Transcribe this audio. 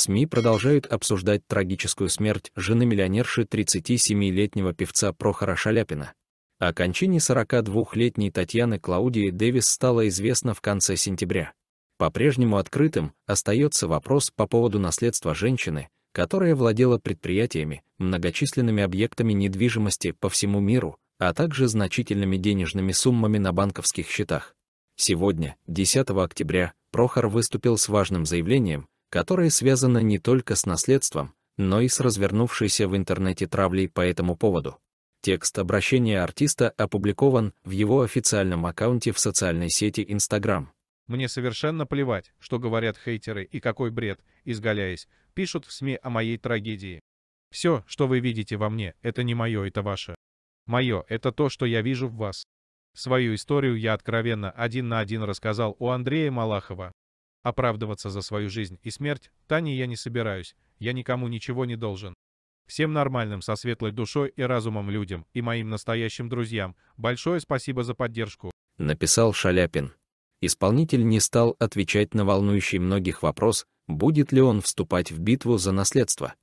СМИ продолжают обсуждать трагическую смерть жены миллионерши 37-летнего певца Прохора Шаляпина. О кончине 42-летней Татьяны Клаудии Дэвис стало известно в конце сентября. По-прежнему открытым остается вопрос по поводу наследства женщины, которая владела предприятиями, многочисленными объектами недвижимости по всему миру, а также значительными денежными суммами на банковских счетах. Сегодня, 10 октября, Прохор выступил с важным заявлением, которое связано не только с наследством, но и с развернувшейся в интернете травлей по этому поводу. Текст обращения артиста опубликован в его официальном аккаунте в социальной сети Instagram. Мне совершенно плевать, что говорят хейтеры и какой бред, изгаляясь, пишут в СМИ о моей трагедии. Все, что вы видите во мне, это не мое, это ваше. Мое — это то, что я вижу в вас. Свою историю я откровенно один на один рассказал у Андрея Малахова, Оправдываться за свою жизнь и смерть Тане я не собираюсь, я никому ничего не должен. Всем нормальным со светлой душой и разумом людям и моим настоящим друзьям большое спасибо за поддержку. Написал Шаляпин. Исполнитель не стал отвечать на волнующий многих вопрос, будет ли он вступать в битву за наследство.